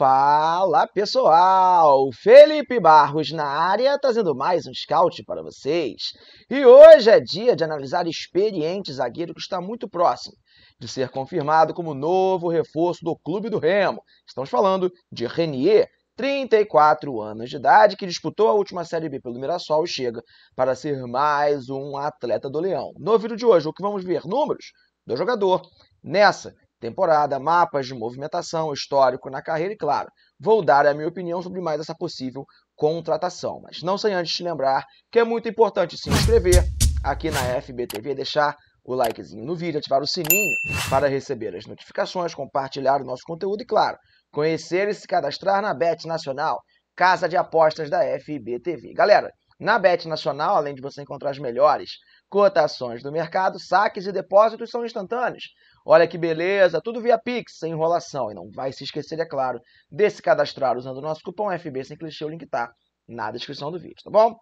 Fala pessoal, Felipe Barros na área trazendo mais um scout para vocês. E hoje é dia de analisar experiente zagueiro que está muito próximo de ser confirmado como novo reforço do Clube do Remo. Estamos falando de Renier, 34 anos de idade, que disputou a última Série B pelo Mirassol e chega para ser mais um atleta do Leão. No vídeo de hoje, o que vamos ver? Números do jogador. Nessa, temporada, mapas de movimentação, histórico na carreira e, claro, vou dar a minha opinião sobre mais essa possível contratação. Mas não sem antes te lembrar que é muito importante se inscrever aqui na FBTV, deixar o likezinho no vídeo, ativar o sininho para receber as notificações, compartilhar o nosso conteúdo e, claro, conhecer e se cadastrar na Bet Nacional, casa de apostas da FBTV. Galera, na Bet Nacional, além de você encontrar as melhores cotações do mercado, saques e depósitos são instantâneos. Olha que beleza, tudo via Pix, sem enrolação. E não vai se esquecer, é claro, de se cadastrar usando o nosso cupom FB sem clichê, o link tá na descrição do vídeo, tá bom?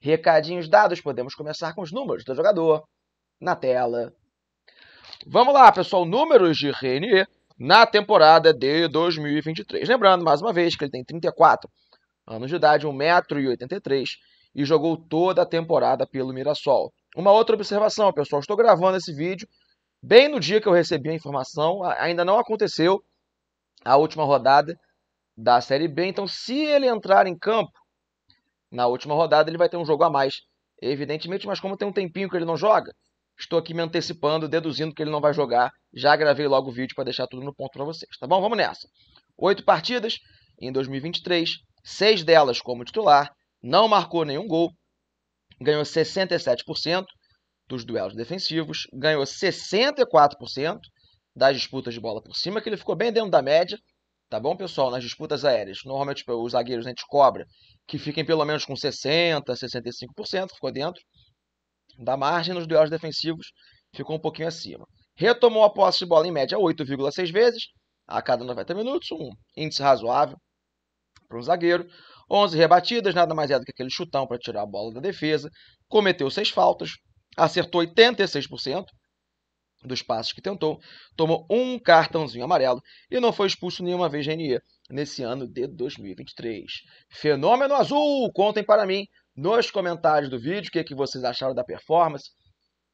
Recadinhos dados, podemos começar com os números do jogador na tela. Vamos lá, pessoal, números de Renier na temporada de 2023. Lembrando, mais uma vez, que ele tem 34 anos de idade, 1,83m, e jogou toda a temporada pelo Mirassol. Uma outra observação, pessoal, estou gravando esse vídeo bem no dia que eu recebi a informação, ainda não aconteceu a última rodada da Série B, então se ele entrar em campo na última rodada, ele vai ter um jogo a mais, evidentemente, mas como tem um tempinho que ele não joga, estou aqui me antecipando, deduzindo que ele não vai jogar. Já gravei logo o vídeo para deixar tudo no ponto para vocês, tá bom? Vamos nessa. Oito partidas em 2023, seis delas como titular, não marcou nenhum gol, ganhou 67% dos duelos defensivos, ganhou 64% das disputas de bola por cima, que ele ficou bem dentro da média, tá bom, pessoal? Nas disputas aéreas, normalmente tipo, os zagueiros a né, gente cobra que fiquem pelo menos com 60%, 65%, ficou dentro da margem nos duelos defensivos, ficou um pouquinho acima. Retomou a posse de bola em média 8,6 vezes a cada 90 minutos, um índice razoável, para o zagueiro. 11 rebatidas, nada mais é do que aquele chutão para tirar a bola da defesa. Cometeu seis faltas, acertou 86% dos passes que tentou, tomou um cartãozinho amarelo e não foi expulso nenhuma vez Renier nesse ano de 2023. Fenômeno Azul! Contem para mim nos comentários do vídeo o que, é que vocês acharam da performance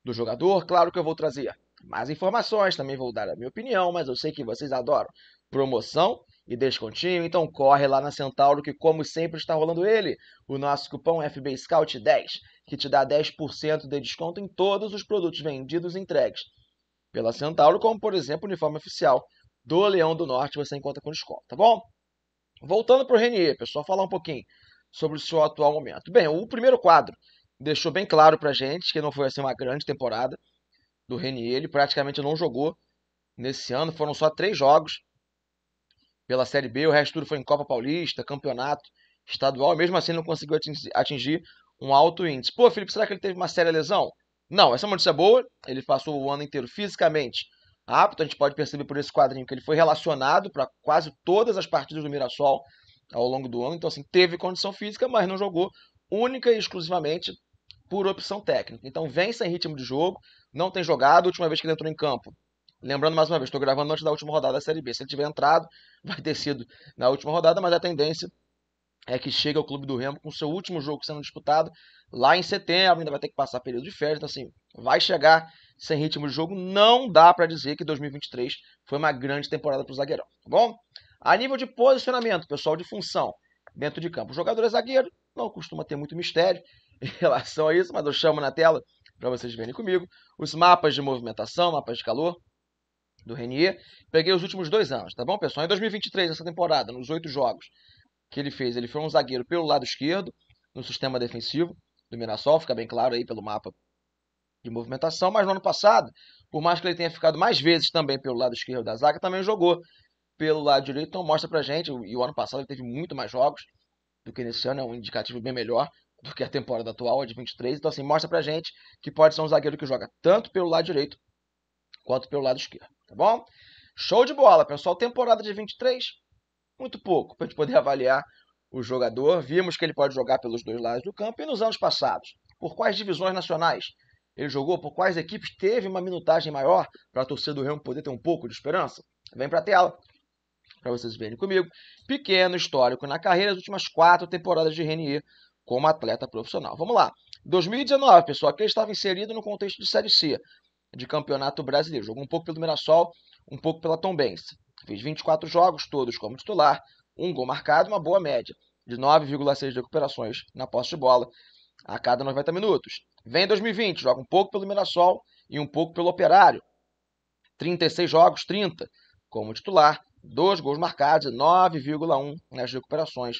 do jogador. Claro que eu vou trazer mais informações, também vou dar a minha opinião, mas eu sei que vocês adoram promoção e descontinho, então corre lá na Centauro que, como sempre, está rolando ele, o nosso cupom FB Scout 10, que te dá 10% de desconto em todos os produtos vendidos e entregues pela Centauro, como, por exemplo, o uniforme oficial do Leão do Norte, você encontra com desconto, tá bom? Voltando para o Renier, pessoal, falar um pouquinho sobre o seu atual momento. Bem, o primeiro quadro deixou bem claro para gente que não foi assim uma grande temporada do Renier, ele praticamente não jogou nesse ano, foram só três jogos, pela Série B, o resto tudo foi em Copa Paulista, campeonato estadual, e mesmo assim não conseguiu atingir um alto índice. Pô, Felipe, será que ele teve uma séria lesão? Não, essa é uma notícia boa, ele passou o ano inteiro fisicamente apto, a gente pode perceber por esse quadrinho que ele foi relacionado para quase todas as partidas do Mirassol ao longo do ano, então assim, teve condição física, mas não jogou única e exclusivamente por opção técnica. Então vem sem ritmo de jogo, não tem jogado, a última vez que ele entrou em campo Lembrando mais uma vez, estou gravando antes da última rodada da Série B. Se ele tiver entrado, vai ter sido na última rodada, mas a tendência é que chega ao Clube do Remo com seu último jogo sendo disputado lá em setembro, ainda vai ter que passar período de férias, então assim, vai chegar sem ritmo de jogo, não dá para dizer que 2023 foi uma grande temporada para o zagueirão, tá bom? A nível de posicionamento, pessoal, de função dentro de campo, o jogador é zagueiro, não costuma ter muito mistério em relação a isso, mas eu chamo na tela para vocês verem comigo os mapas de movimentação, mapas de calor, do Renier. Peguei os últimos dois anos, tá bom, pessoal? Em 2023, essa temporada, nos oito jogos que ele fez, ele foi um zagueiro pelo lado esquerdo, no sistema defensivo do Mirassol, fica bem claro aí pelo mapa de movimentação. Mas no ano passado, por mais que ele tenha ficado mais vezes também pelo lado esquerdo da zaga, também jogou pelo lado direito. Então mostra pra gente, e o ano passado ele teve muito mais jogos do que nesse ano, é um indicativo bem melhor do que a temporada atual, a é de 23. Então assim, mostra pra gente que pode ser um zagueiro que joga tanto pelo lado direito quanto pelo lado esquerdo tá bom? Show de bola, pessoal. Temporada de 23, muito pouco para a gente poder avaliar o jogador. Vimos que ele pode jogar pelos dois lados do campo e nos anos passados. Por quais divisões nacionais ele jogou? Por quais equipes teve uma minutagem maior para a torcida do Remo poder ter um pouco de esperança? Vem para a tela para vocês verem comigo. Pequeno histórico na carreira, as últimas quatro temporadas de Renier como atleta profissional. Vamos lá. 2019, pessoal, aqui ele estava inserido no contexto de Série C, de Campeonato Brasileiro. Jogou um pouco pelo Mirassol, um pouco pela Tombense. Fez 24 jogos, todos como titular, um gol marcado, uma boa média de 9,6 recuperações na posse de bola a cada 90 minutos. Vem 2020, joga um pouco pelo Mirassol e um pouco pelo Operário. 36 jogos, 30 como titular, dois gols marcados 9,1 nas recuperações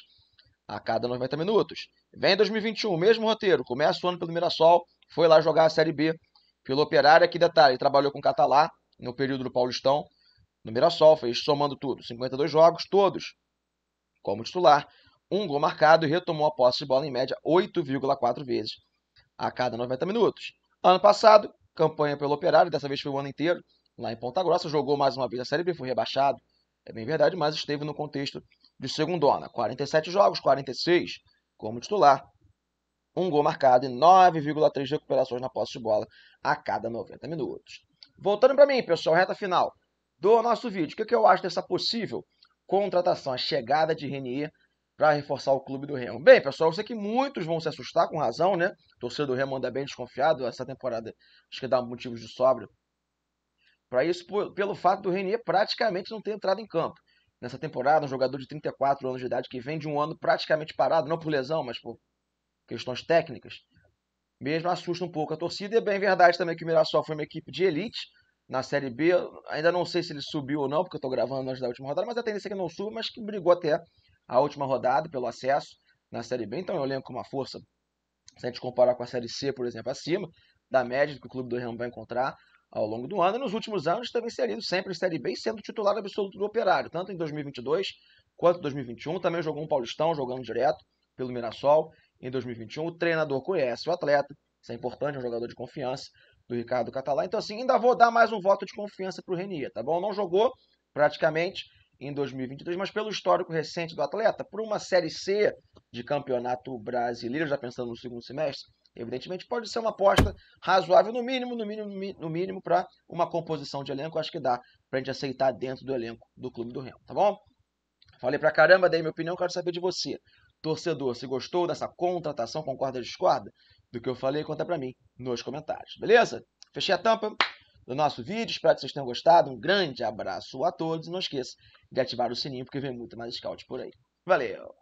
a cada 90 minutos. Vem 2021, mesmo roteiro, começa o ano pelo Mirassol, foi lá jogar a Série B pelo Operário. Aqui detalhe, trabalhou com Catalá no período do Paulistão, no Mirassol, fez somando tudo, 52 jogos, todos como titular, um gol marcado e retomou a posse de bola em média 8,4 vezes a cada 90 minutos. Ano passado, campanha pelo Operário, dessa vez foi o ano inteiro, lá em Ponta Grossa, jogou mais uma vez a Série B, foi rebaixado, é bem verdade, mas esteve no contexto de segundona, 47 jogos, 46 como titular, um gol marcado e 9,3 recuperações na posse de bola a cada 90 minutos. Voltando para mim, pessoal, reta final do nosso vídeo. O que, que eu acho dessa possível contratação, a chegada de Renier para reforçar o clube do Remo? Bem, pessoal, eu sei que muitos vão se assustar com razão, né? torcedor do Remo anda bem desconfiado. Essa temporada acho que dá motivos de sobra para isso, pelo fato do Renier praticamente não ter entrado em campo nessa temporada, um jogador de 34 anos de idade que vem de um ano praticamente parado, não por lesão, mas por questões técnicas, mesmo assusta um pouco a torcida. E é bem verdade também que o Mirassol foi uma equipe de elite na Série B. Ainda não sei se ele subiu ou não, porque eu estou gravando antes da última rodada, mas a tendência é que não suba, mas que brigou até a última rodada pelo acesso na Série B. Então é eu lembro com uma força, se a gente comparar com a Série C, por exemplo, acima da média que o clube do Remo vai encontrar ao longo do ano. E nos últimos anos também inserido sempre em Série B, sendo titular absoluto do Operário, tanto em 2022 quanto em 2021. Também jogou um Paulistão, jogando direto pelo Mirassol em 2021. O treinador conhece o atleta, isso é importante, é um jogador de confiança do Ricardo Catalá. Então, assim, ainda vou dar mais um voto de confiança para o Renier, tá bom? Não jogou praticamente em 2022, mas pelo histórico recente do atleta, por uma Série C de campeonato brasileiro, já pensando no segundo semestre, evidentemente pode ser uma aposta razoável, no mínimo, no mínimo, no mínimo, para uma composição de elenco. Acho que dá para a gente aceitar dentro do elenco do Clube do Remo, tá bom? Falei pra caramba, dei minha opinião, quero saber de você. Torcedor, se gostou dessa contratação, concorda ou discorda do que eu falei, conta para mim nos comentários, beleza? Fechei a tampa do nosso vídeo, espero que vocês tenham gostado. Um grande abraço a todos e não esqueça de ativar o sininho porque vem muito mais scout por aí. Valeu!